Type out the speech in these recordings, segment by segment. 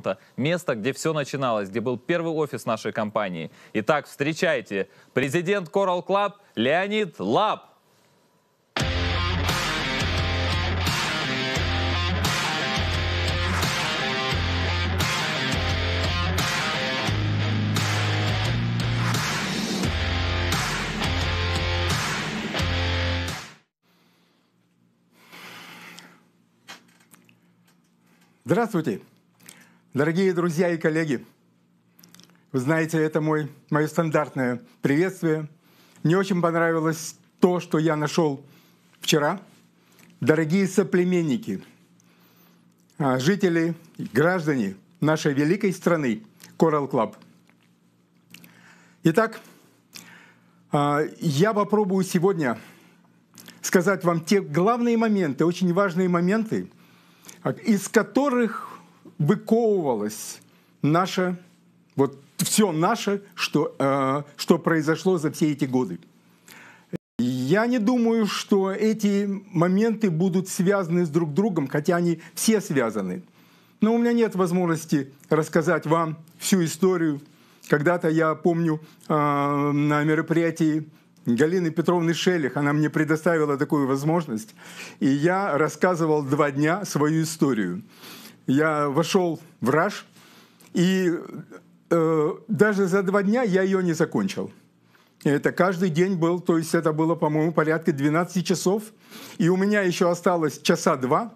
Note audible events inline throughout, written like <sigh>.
фронта, место, где все начиналось, где был первый офис нашей компании. Итак, встречайте, президент Coral Club Леонид Лап. Здравствуйте! Дорогие друзья и коллеги, вы знаете, это мой, мое стандартное приветствие. Мне очень понравилось то, что я нашел вчера. Дорогие соплеменники, а, жители, граждане нашей великой страны Coral Club. Итак, а, я попробую сегодня сказать вам те главные моменты, очень важные моменты, а, из которых выковывалось наше, вот все наше, что, э, что произошло за все эти годы. Я не думаю, что эти моменты будут связаны с друг другом, хотя они все связаны. Но у меня нет возможности рассказать вам всю историю. Когда-то я помню э, на мероприятии Галины Петровны Шелих, она мне предоставила такую возможность, и я рассказывал два дня свою историю я вошел в раж, и э, даже за два дня я ее не закончил. Это каждый день был, то есть это было, по-моему, порядка 12 часов. И у меня еще осталось часа два,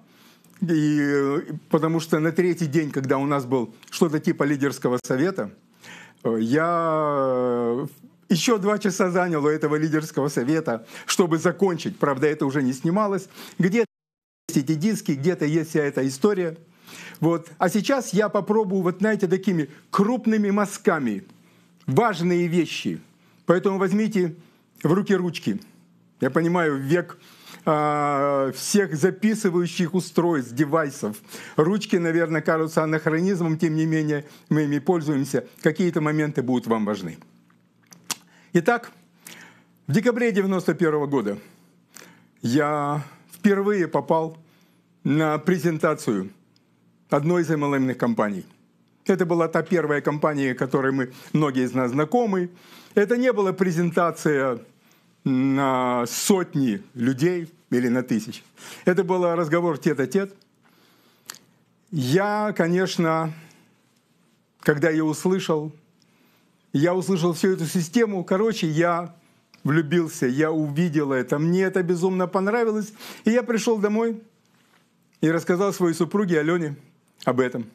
и, э, потому что на третий день, когда у нас был что-то типа лидерского совета, э, я э, еще два часа занял у этого лидерского совета, чтобы закончить. Правда, это уже не снималось. Где-то есть эти диски, где-то есть вся эта история – вот. А сейчас я попробую, вот знаете, такими крупными мазками важные вещи. Поэтому возьмите в руки ручки. Я понимаю, век э, всех записывающих устройств, девайсов. Ручки, наверное, кажутся анахронизмом, тем не менее мы ими пользуемся. Какие-то моменты будут вам важны. Итак, в декабре 1991 -го года я впервые попал на презентацию одной из MLM компаний. Это была та первая компания, которой мы, многие из нас знакомы. Это не была презентация на сотни людей или на тысяч. Это был разговор тет-а-тет. -тет. Я, конечно, когда я услышал, я услышал всю эту систему. Короче, я влюбился, я увидел это, мне это безумно понравилось. И я пришел домой и рассказал своей супруге Алене – об этом.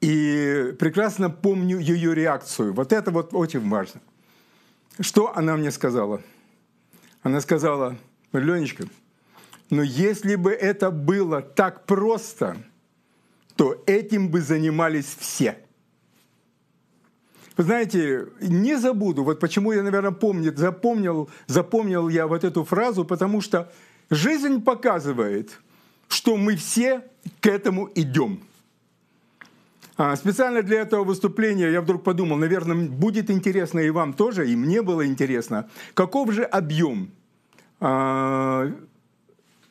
И прекрасно помню ее реакцию. Вот это вот очень важно. Что она мне сказала? Она сказала, Ленечка, но ну если бы это было так просто, то этим бы занимались все. Вы знаете, не забуду, вот почему я, наверное, помню, запомнил, запомнил я вот эту фразу, потому что жизнь показывает – что мы все к этому идем. А, специально для этого выступления я вдруг подумал, наверное, будет интересно и вам тоже, и мне было интересно, каков же объем э,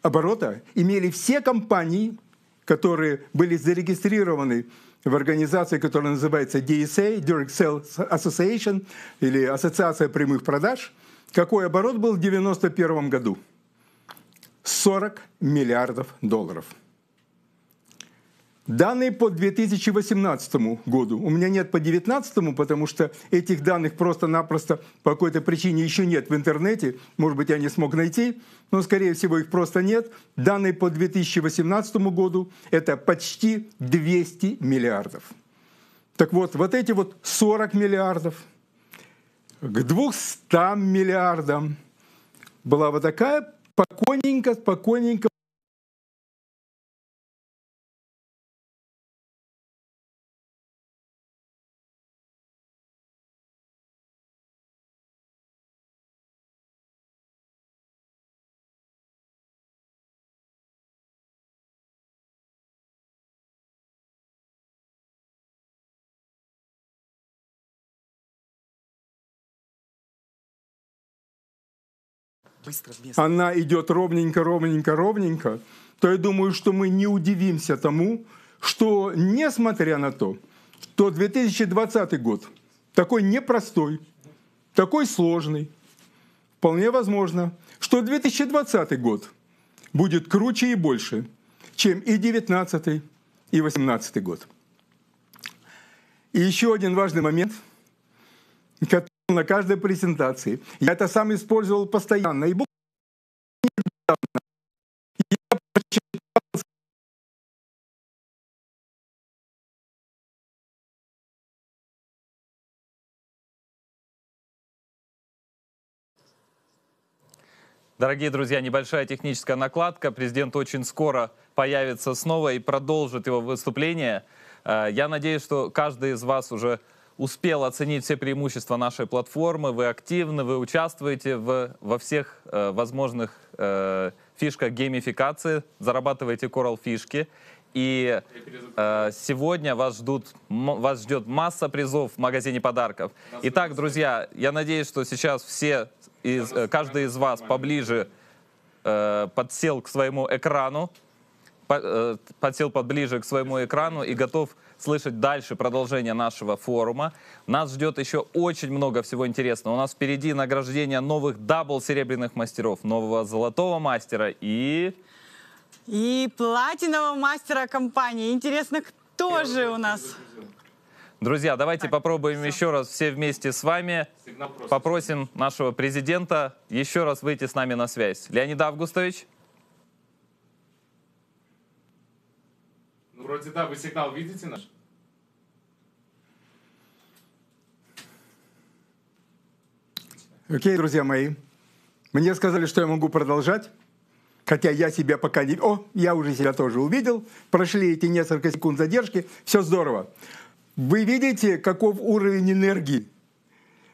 оборота имели все компании, которые были зарегистрированы в организации, которая называется DSA, Direct Sales Association, или Ассоциация прямых продаж, какой оборот был в 1991 году – 40 миллиардов долларов. Данные по 2018 году. У меня нет по 2019, потому что этих данных просто-напросто по какой-то причине еще нет в интернете. Может быть, я не смог найти, но, скорее всего, их просто нет. Данные по 2018 году – это почти 200 миллиардов. Так вот, вот эти вот 40 миллиардов к 200 миллиардам была вот такая спокойненько, спокойненько быстро, быстро. она идет ровненько, ровненько, ровненько, то я думаю, что мы не удивимся тому, что несмотря на то, что 2020 год такой непростой, такой сложный, вполне возможно, что 2020 год будет круче и больше, чем и 19 и 18 год. И еще один важный момент, который на каждой презентации. Я это сам использовал постоянно. И недавно я прочитал Дорогие друзья, небольшая техническая накладка. Президент очень скоро появится снова и продолжит его выступление. Э, я надеюсь, что каждый из вас уже успел оценить все преимущества нашей платформы, вы активны, вы участвуете в, во всех э, возможных э, фишках геймификации, зарабатываете Coral фишки. И э, сегодня вас, ждут, вас ждет масса призов в магазине подарков. Итак, друзья, я надеюсь, что сейчас все, из, э, каждый из вас поближе э, подсел к своему экрану, Э, подсел поближе к своему экрану и готов слышать дальше продолжение нашего форума. Нас ждет еще очень много всего интересного. У нас впереди награждение новых дабл серебряных мастеров, нового золотого мастера и... И платинового мастера компании. Интересно, Интересных же у нас. Друзья, давайте так, попробуем все. еще раз все вместе с вами. Попросим нашего президента еще раз выйти с нами на связь. Леонид Августович. Вроде да, вы сигнал видите наш? Окей, okay, друзья мои. Мне сказали, что я могу продолжать. Хотя я себя пока не... О, я уже себя тоже увидел. Прошли эти несколько секунд задержки. Все здорово. Вы видите, каков уровень энергии?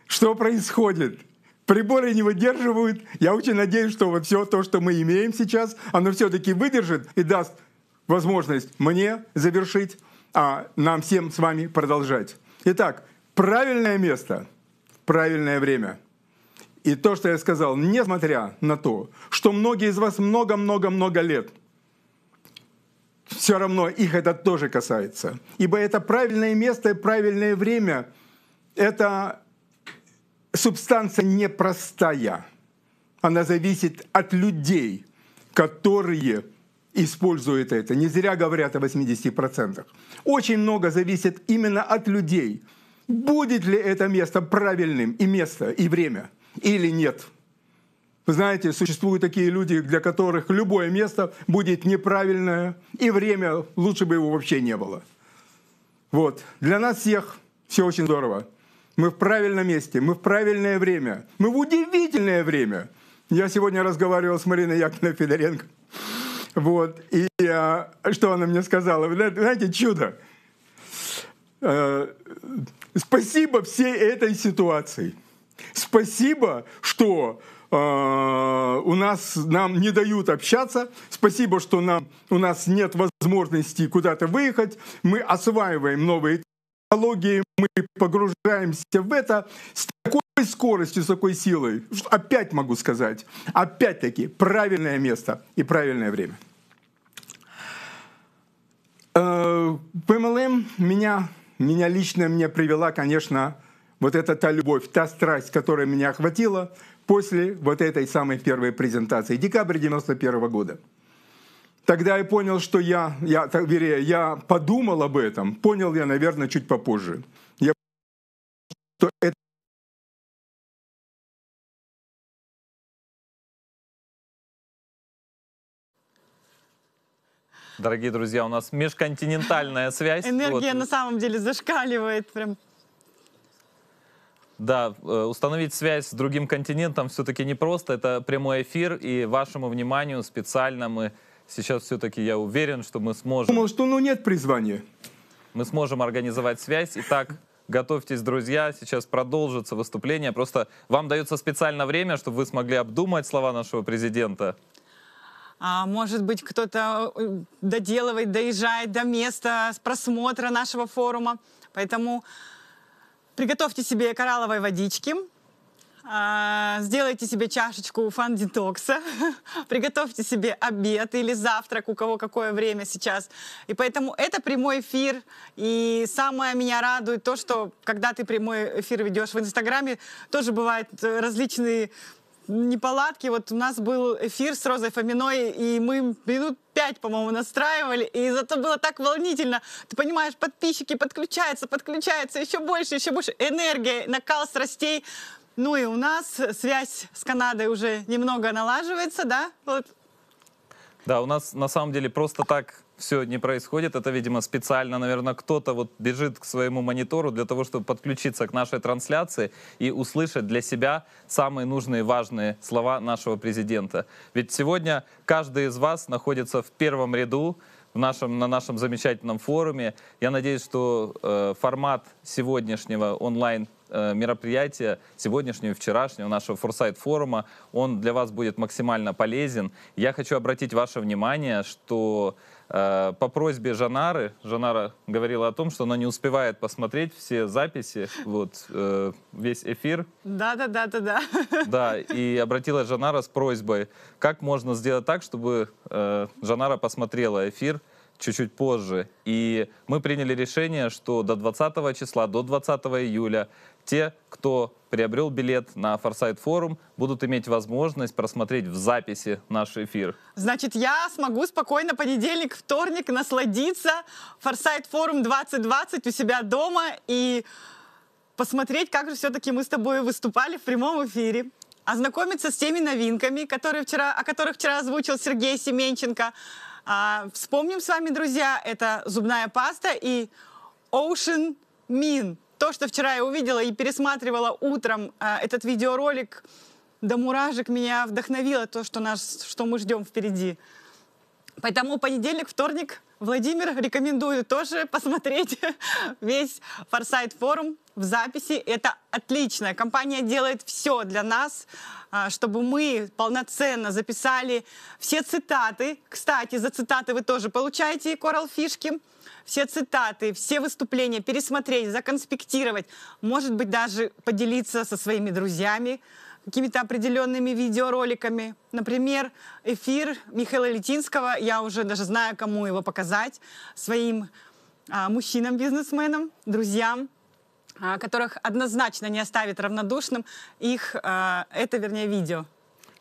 Что происходит? Приборы не выдерживают. Я очень надеюсь, что вот все то, что мы имеем сейчас, оно все-таки выдержит и даст возможность мне завершить, а нам всем с вами продолжать. Итак, правильное место, правильное время. И то, что я сказал, несмотря на то, что многие из вас много-много-много лет, все равно их это тоже касается. Ибо это правильное место и правильное время – это субстанция непростая. Она зависит от людей, которые используют это. Не зря говорят о 80%. Очень много зависит именно от людей. Будет ли это место правильным и место, и время, или нет. Вы знаете, существуют такие люди, для которых любое место будет неправильное, и время лучше бы его вообще не было. Вот. Для нас всех все очень здорово. Мы в правильном месте, мы в правильное время, мы в удивительное время. Я сегодня разговаривал с Мариной Яковлевной Федоренко. Вот. И а, что она мне сказала? Знаете, чудо. Э, спасибо всей этой ситуации. Спасибо, что а, у нас нам не дают общаться. Спасибо, что нам у нас нет возможности куда-то выехать. Мы осваиваем новые технологии, мы погружаемся в это с такой скоростью, с такой силой. Опять могу сказать, опять-таки, правильное место и правильное время. ПМЛМ э, меня, меня лично меня привела, конечно, вот эта та любовь, та страсть, которая меня охватила после вот этой самой первой презентации, декабрь 91 -го года. Тогда я понял, что я, я, так, вернее, я подумал об этом, понял я, наверное, чуть попозже. Я понял, что это Дорогие друзья, у нас межконтинентальная связь. Энергия вот. на самом деле зашкаливает прям. Да, э, установить связь с другим континентом все-таки непросто. Это прямой эфир, и вашему вниманию специально мы сейчас все-таки, я уверен, что мы сможем... Думал, что ну нет призвания. Мы сможем организовать связь. Итак, готовьтесь, друзья, сейчас продолжится выступление. Просто вам дается специально время, чтобы вы смогли обдумать слова нашего президента. А, может быть, кто-то э, доделывает, доезжает до места с просмотра нашего форума. Поэтому приготовьте себе коралловой водички, а, сделайте себе чашечку фан-детокса, <laughs> приготовьте себе обед или завтрак, у кого какое время сейчас. И поэтому это прямой эфир. И самое меня радует то, что когда ты прямой эфир ведешь в Инстаграме, тоже бывают э, различные неполадки. Вот у нас был эфир с Розой Фоминой, и мы минут пять, по-моему, настраивали, и зато было так волнительно. Ты понимаешь, подписчики подключаются, подключаются, еще больше, еще больше. Энергия, накал страстей. Ну и у нас связь с Канадой уже немного налаживается, да? Вот. Да, у нас на самом деле просто так все не происходит. Это, видимо, специально, наверное, кто-то вот бежит к своему монитору для того, чтобы подключиться к нашей трансляции и услышать для себя самые нужные важные слова нашего президента. Ведь сегодня каждый из вас находится в первом ряду в нашем, на нашем замечательном форуме. Я надеюсь, что э, формат сегодняшнего онлайн э, мероприятия сегодняшнего, вчерашнего нашего Форсайт форума, он для вас будет максимально полезен. Я хочу обратить ваше внимание, что Э, по просьбе Жанары, Жанара говорила о том, что она не успевает посмотреть все записи, вот, э, весь эфир. Да-да-да-да-да. Да, и обратилась Жанара с просьбой, как можно сделать так, чтобы э, Жанара посмотрела эфир чуть-чуть позже. И мы приняли решение, что до 20 числа, до 20 июля те, кто приобрел билет на Форсайт Форум, будут иметь возможность просмотреть в записи наш эфир. Значит, я смогу спокойно понедельник, вторник насладиться Форсайт Форум 2020 у себя дома и посмотреть, как же все-таки мы с тобой выступали в прямом эфире ознакомиться с теми новинками, которые вчера, о которых вчера озвучил Сергей Семенченко. А, вспомним с вами, друзья, это зубная паста и Ocean Min – то, что вчера я увидела и пересматривала утром э, этот видеоролик до мурашек, меня вдохновило то, что, нас, что мы ждем впереди. Поэтому понедельник, вторник Владимир рекомендую тоже <laughs> посмотреть весь Форсайт форум в записи. Это отлично. Компания делает все для нас, а, чтобы мы полноценно записали все цитаты. Кстати, за цитаты вы тоже получаете Coral фишки все цитаты, все выступления пересмотреть, законспектировать, может быть, даже поделиться со своими друзьями какими-то определенными видеороликами. Например, эфир Михаила Летинского, я уже даже знаю, кому его показать, своим а, мужчинам-бизнесменам, друзьям, а, которых однозначно не оставит равнодушным их, а, это, вернее, видео.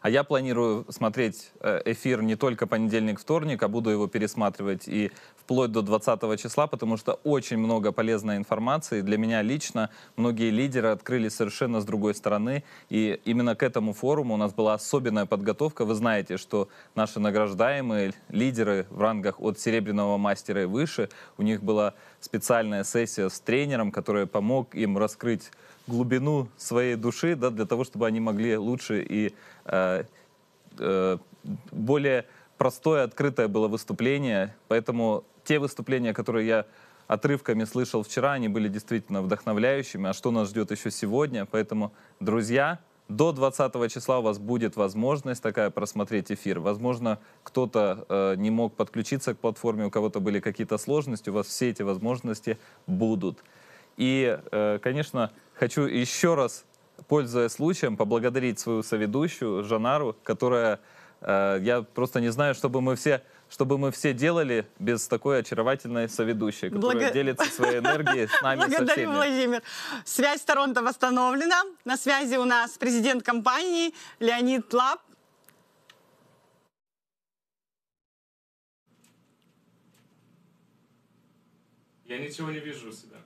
А я планирую смотреть э, эфир не только понедельник-вторник, а буду его пересматривать и вплоть до 20 числа, потому что очень много полезной информации. Для меня лично многие лидеры открыли совершенно с другой стороны. И именно к этому форуму у нас была особенная подготовка. Вы знаете, что наши награждаемые лидеры в рангах от серебряного мастера и выше, у них была специальная сессия с тренером, который помог им раскрыть глубину своей души, да, для того, чтобы они могли лучше и э, э, более простое, открытое было выступление. Поэтому те выступления, которые я отрывками слышал вчера, они были действительно вдохновляющими. А что нас ждет еще сегодня? Поэтому, друзья, до 20 числа у вас будет возможность такая просмотреть эфир. Возможно, кто-то э, не мог подключиться к платформе, у кого-то были какие-то сложности, у вас все эти возможности будут. И, э, конечно, Хочу еще раз, пользуясь случаем, поблагодарить свою соведущую Жанару, которая, э, я просто не знаю, чтобы мы все чтобы мы все делали без такой очаровательной соведущей, которая Блага... делится своей энергией с нами, Благодарю, со всеми. Владимир. Связь с Торонто восстановлена. На связи у нас президент компании Леонид Лап. Я ничего не вижу у себя.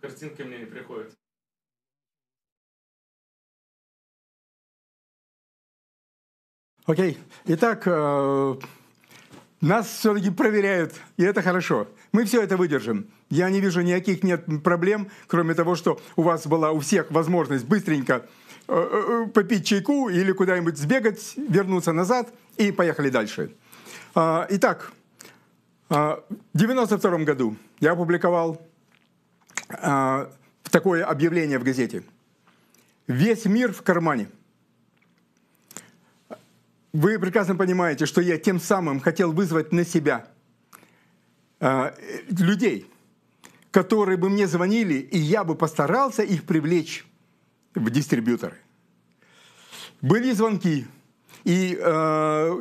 Картинки мне не приходят. Окей. Итак, э, нас все-таки проверяют, и это хорошо. Мы все это выдержим. Я не вижу никаких нет проблем, кроме того, что у вас была у всех возможность быстренько э, э, попить чайку или куда-нибудь сбегать, вернуться назад и поехали дальше. А, итак, а, в 1992 году я опубликовал а, такое объявление в газете. «Весь мир в кармане». Вы прекрасно понимаете, что я тем самым хотел вызвать на себя э, людей, которые бы мне звонили, и я бы постарался их привлечь в дистрибьюторы. Были звонки, и э,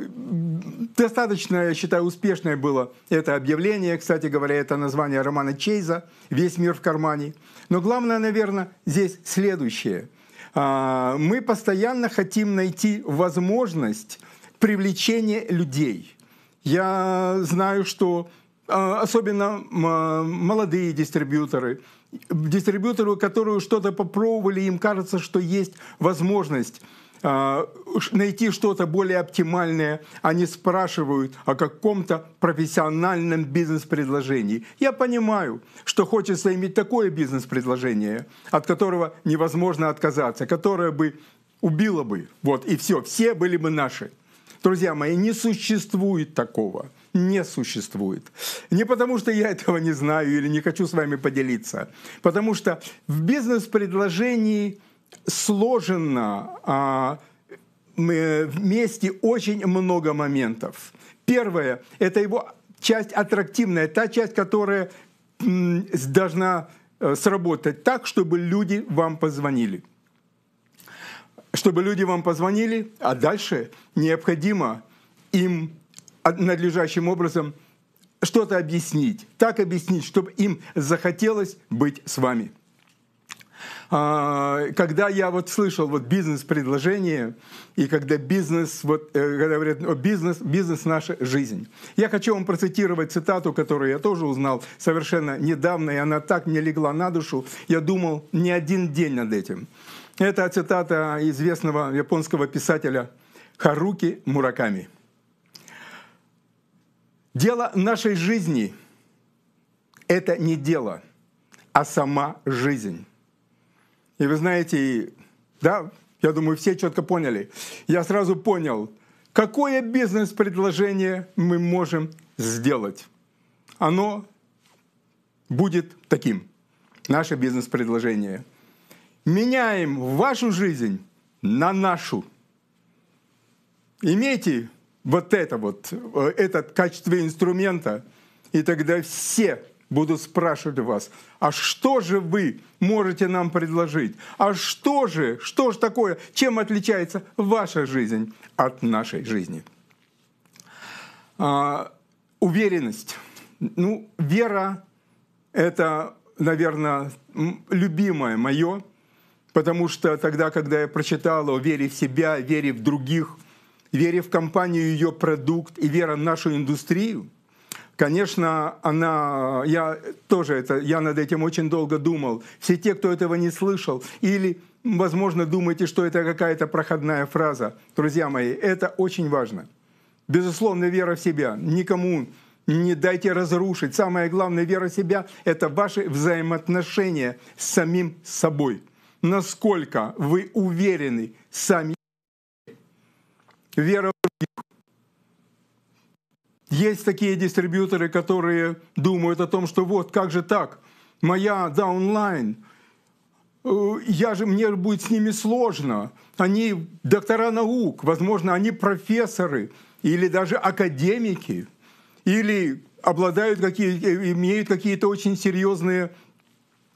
достаточно, я считаю, успешное было это объявление. Кстати говоря, это название романа Чейза «Весь мир в кармане». Но главное, наверное, здесь следующее – а, мы постоянно хотим найти возможность привлечения людей. Я знаю, что а, особенно а, молодые дистрибьюторы, дистрибьюторы, которые что-то попробовали, им кажется, что есть возможность а, найти что-то более оптимальное. Они спрашивают о каком-то профессиональном бизнес-предложении. Я понимаю, что хочется иметь такое бизнес-предложение, от которого невозможно отказаться, которое бы убило бы. Вот, и все, все были бы наши. Друзья мои, не существует такого. Не существует. Не потому, что я этого не знаю или не хочу с вами поделиться. Потому что в бизнес-предложении – сложено а, вместе очень много моментов. Первое – это его часть аттрактивная, та часть, которая должна э, сработать так, чтобы люди вам позвонили. Чтобы люди вам позвонили, а дальше необходимо им надлежащим образом что-то объяснить, так объяснить, чтобы им захотелось быть с вами. А, когда я вот слышал вот бизнес-предложение, и когда бизнес, вот, когда э, говорят, о, бизнес, бизнес — наша жизнь. Я хочу вам процитировать цитату, которую я тоже узнал совершенно недавно, и она так мне легла на душу. Я думал не один день над этим. Это цитата известного японского писателя Харуки Мураками. Дело нашей жизни — это не дело, а сама жизнь. И вы знаете, да, я думаю, все четко поняли. Я сразу понял, какое бизнес-предложение мы можем сделать. Оно будет таким. Наше бизнес-предложение. Меняем вашу жизнь на нашу. Имейте вот это вот, э, этот качество инструмента, и тогда все будут спрашивать вас, а что же вы можете нам предложить? А что же, что же такое, чем отличается ваша жизнь от нашей жизни? А, уверенность. Ну, вера – это, наверное, любимое мое, потому что тогда, когда я прочитал о вере в себя, вере в других, вере в компанию, ее продукт и вера в нашу индустрию – Конечно, она, я тоже это, я над этим очень долго думал. Все те, кто этого не слышал, или, возможно, думаете, что это какая-то проходная фраза. Друзья мои, это очень важно. Безусловно, вера в себя. Никому не дайте разрушить. Самое главное, вера в себя – это ваши взаимоотношения с самим собой. Насколько вы уверены сами. Вера в других есть такие дистрибьюторы, которые думают о том, что вот как же так, моя даунлайн, э, я же, мне будет с ними сложно. Они доктора наук, возможно, они профессоры или даже академики, или обладают какие, э, имеют какие-то очень серьезные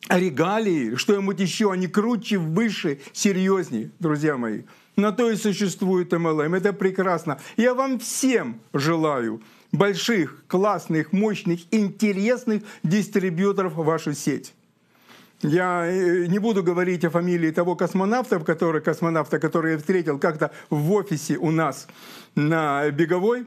регалии, что-нибудь еще, они круче, выше, серьезнее, друзья мои. На то и существует MLM. Это прекрасно. Я вам всем желаю больших, классных, мощных, интересных дистрибьюторов в вашу сеть. Я э, не буду говорить о фамилии того космонавта, который, космонавта, который я встретил как-то в офисе у нас на Беговой.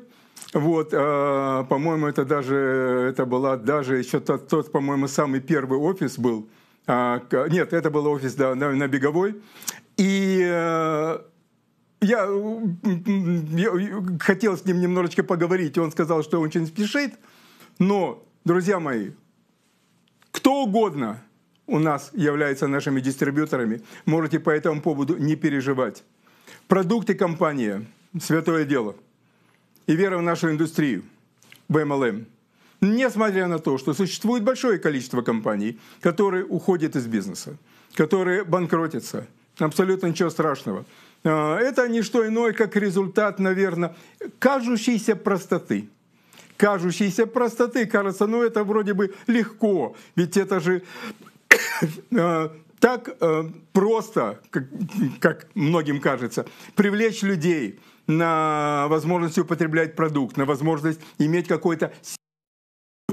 Вот, э, по-моему, это даже, это была даже еще тот, тот по-моему, самый первый офис был. А, нет, это был офис да, на, на Беговой. И э, я, э, я э, хотел с ним немножечко поговорить, и он сказал, что он очень спешит. Но, друзья мои, кто угодно у нас является нашими дистрибьюторами. Можете по этому поводу не переживать. Продукты компании – святое дело. И вера в нашу индустрию, в МЛМ. Несмотря на то, что существует большое количество компаний, которые уходят из бизнеса, которые банкротятся. Абсолютно ничего страшного. А, это не что иное, как результат, наверное, кажущейся простоты кажущейся простоты. Кажется, ну это вроде бы легко, ведь это же <coughs> а, так э, просто, как, как многим кажется, привлечь людей на возможность употреблять продукт, на возможность иметь какой-то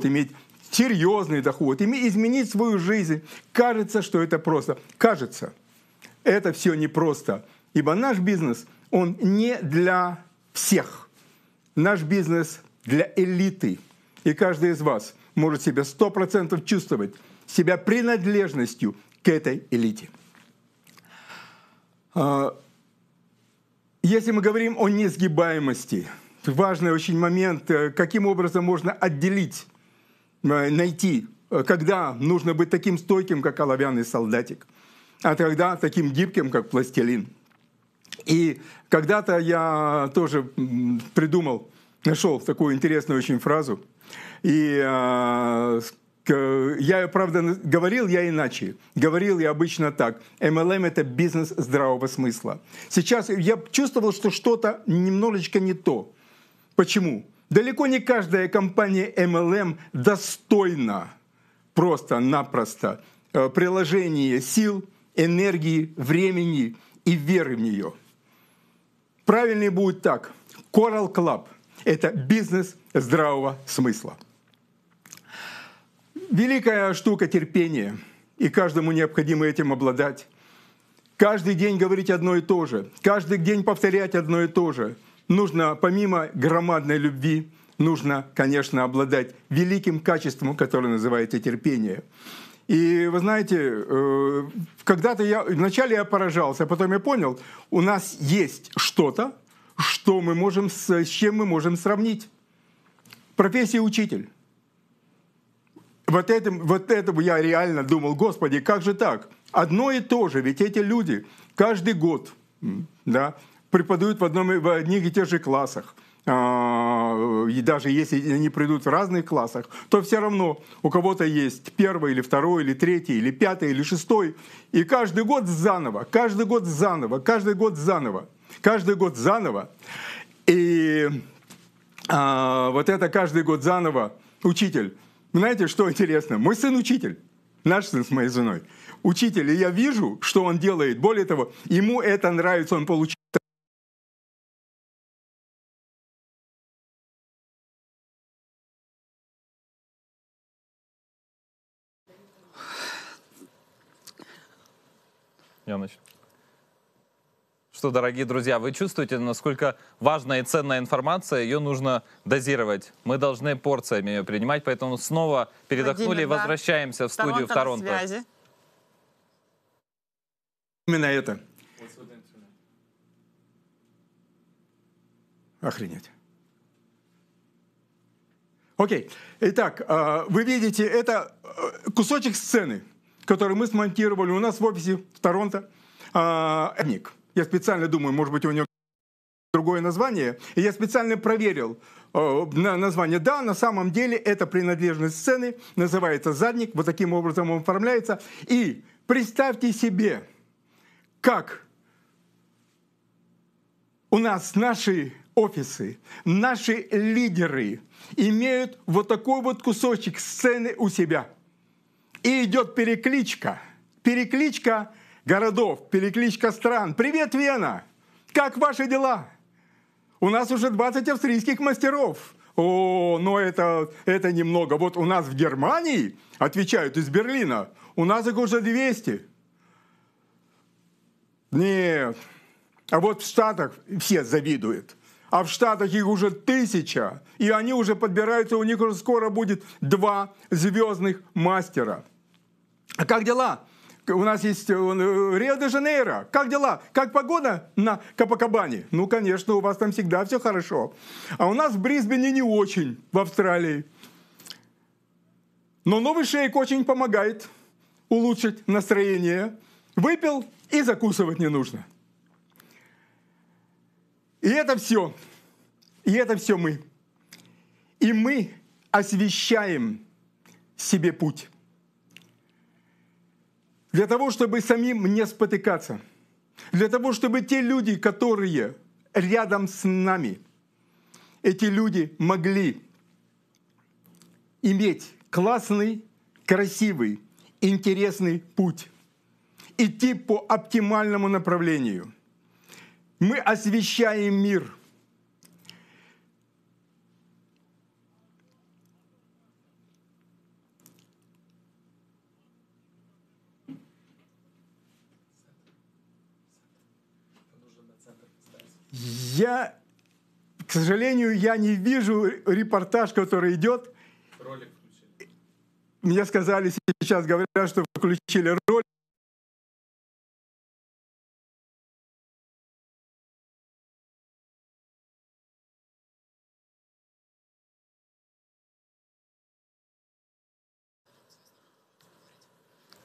иметь серьезный доход, изменить свою жизнь. Кажется, что это просто. Кажется, это все непросто. просто Ибо наш бизнес, он не для всех. Наш бизнес для элиты. И каждый из вас может себя сто процентов чувствовать, себя принадлежностью к этой элите. А, если мы говорим о несгибаемости, важный очень момент, э, каким образом можно отделить, э, найти, э, когда нужно быть таким стойким, как оловянный солдатик, а когда таким гибким, как пластилин – и когда-то я тоже придумал, нашел такую интересную очень фразу. И а, я, правда, говорил я иначе. Говорил я обычно так. MLM — это бизнес здравого смысла. Сейчас я чувствовал, что что-то немножечко не то. Почему? Далеко не каждая компания MLM достойна просто-напросто э, приложения сил, энергии, времени — и веры в нее. Правильнее будет так. Coral Club – это бизнес здравого смысла. Великая штука терпения, и каждому необходимо этим обладать. Каждый день говорить одно и то же, каждый день повторять одно и то же. Нужно, помимо громадной любви, нужно, конечно, обладать великим качеством, которое называется терпение. И вы знаете, э, когда-то я, вначале я поражался, а потом я понял, у нас есть что-то, что мы можем, с чем мы можем сравнить. Профессия учитель. Вот, этим, вот этому я реально думал, господи, как же так? Одно и то же, ведь эти люди каждый год да, преподают в, одном, в одних и тех же классах – а, и даже если они придут в разных классах, то все равно у кого-то есть первый или второй, или третий, или пятый, или шестой. И каждый год заново, каждый год заново, каждый год заново, каждый год заново. И а, вот это каждый год заново учитель. Знаете, что интересно? Мой сын учитель, наш сын с моей женой. Учитель, и я вижу, что он делает. Более того, ему это нравится, он получает Я начну. Что, дорогие друзья, вы чувствуете, насколько важная и ценная информация, ее нужно дозировать. Мы должны порциями ее принимать, поэтому снова передохнули Владимир, и возвращаемся да. в студию в Торонто. Именно это. Охренеть. Окей. Итак, э, вы видите, это э, кусочек сцены который мы смонтировали у нас в офисе в Торонто. А, Ник. Я специально думаю, может быть, у него другое название. И я специально проверил э, на название. Да, на самом деле это принадлежность сцены, называется задник, вот таким образом он оформляется. И представьте себе, как у нас наши офисы, наши лидеры имеют вот такой вот кусочек сцены у себя – и идет перекличка. Перекличка городов, перекличка стран. «Привет, Вена! Как ваши дела?» У нас уже 20 австрийских мастеров. О, но это, это немного. Вот у нас в Германии, отвечают из Берлина, у нас их уже 200. Нет. А вот в Штатах все завидуют. А в Штатах их уже тысяча. И они уже подбираются, у них уже скоро будет два звездных мастера. А Как дела? у нас есть э, э, Рио-де-Жанейро. Как дела? Как погода на Капакабане? Ну, конечно, у вас там всегда все хорошо. А у нас в Брисбене не очень, в Австралии. Но новый шейк очень помогает улучшить настроение. Выпил и закусывать не нужно. И это все. И это все мы. И мы освещаем себе путь для того, чтобы самим не спотыкаться, для того, чтобы те люди, которые рядом с нами, эти люди могли иметь классный, красивый, интересный путь, идти по оптимальному направлению. Мы освещаем мир – Я, к сожалению, я не вижу репортаж, который идет. Ролик включили. Мне сказали сейчас, говорят, что включили ролик.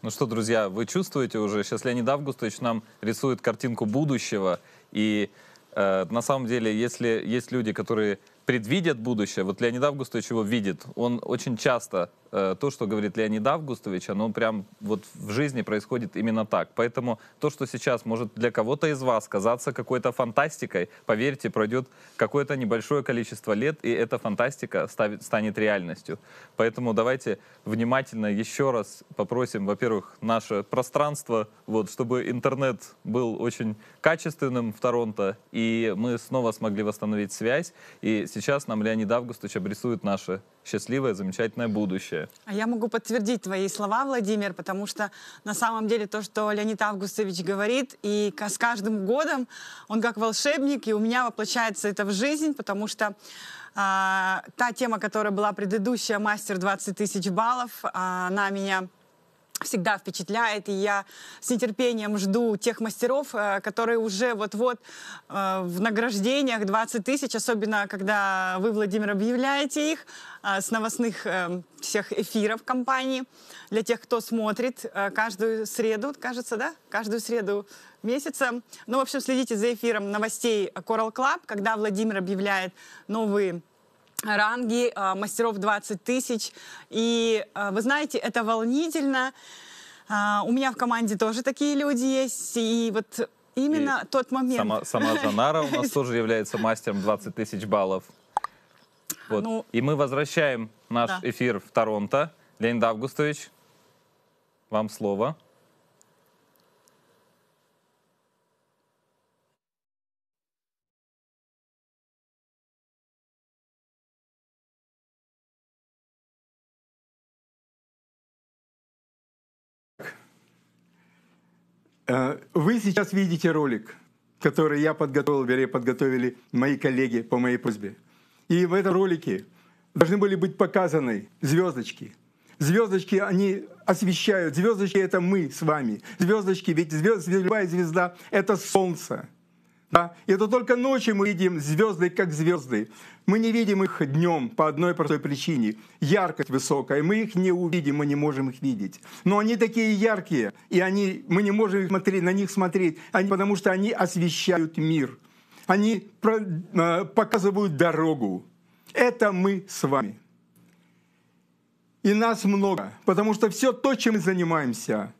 Ну что, друзья, вы чувствуете уже, сейчас Леонид Августович нам рисует картинку будущего, и Э, на самом деле, если есть люди, которые предвидят будущее, вот Леонид Августович его видит, он очень часто Э, то, что говорит Леонид Августович, оно прям вот в жизни происходит именно так. Поэтому то, что сейчас может для кого-то из вас казаться какой-то фантастикой, поверьте, пройдет какое-то небольшое количество лет, и эта фантастика ставит, станет реальностью. Поэтому давайте внимательно еще раз попросим, во-первых, наше пространство, вот, чтобы интернет был очень качественным в Торонто, и мы снова смогли восстановить связь. И сейчас нам Леонид Августович обрисует наши счастливое, замечательное будущее. А я могу подтвердить твои слова, Владимир, потому что на самом деле то, что Леонид Августович говорит, и с каждым годом он как волшебник, и у меня воплощается это в жизнь, потому что а, та тема, которая была предыдущая, мастер 20 тысяч баллов, а, она меня всегда впечатляет, и я с нетерпением жду тех мастеров, э, которые уже вот-вот э, в награждениях 20 тысяч, особенно когда вы, Владимир, объявляете их э, с новостных всех эфиров компании. Для тех, кто смотрит каждую среду, кажется, да? Каждую среду месяца. Ну, в общем, следите за эфиром новостей Coral Club, когда Владимир объявляет новые ранги а, мастеров 20 тысяч. И а, вы знаете, это волнительно. А, у меня в команде тоже такие люди есть. И вот именно и тот момент. Сама, сама Жанара у нас <laughs> тоже является мастером 20 тысяч баллов. Вот. Ну, и мы возвращаем наш да. эфир в Торонто. Леонид Августович, вам слово. Э, вы сейчас видите ролик, который я подготовил, вернее, подготовили мои коллеги по моей просьбе. И в этом ролике должны были быть показаны звездочки. Звездочки, они освещают. Звездочки — это мы с вами. Звездочки, ведь звезд, любая звезда — это солнце. Да? И это только ночью мы видим звезды как звезды. Мы не видим их днем по одной простой причине. Яркость высокая, мы их не увидим, мы не можем их видеть. Но они такие яркие, и они, мы не можем их смотреть, на них смотреть, они, потому что они освещают мир. Они про, э, показывают дорогу. Это мы с вами. И нас много, потому что все то, чем мы занимаемся,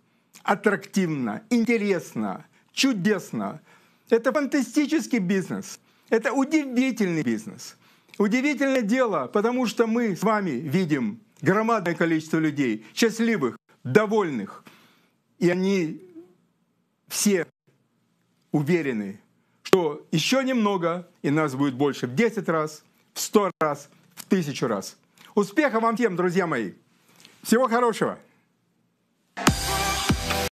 аттрактивно, интересно, чудесно – это фантастический бизнес. Это удивительный бизнес. Удивительное дело, потому что мы с вами видим громадное количество людей, счастливых, довольных. И они все уверены, что еще немного, и нас будет больше в 10 раз, в 100 раз, в 1000 раз. Успеха вам всем, друзья мои! Всего хорошего!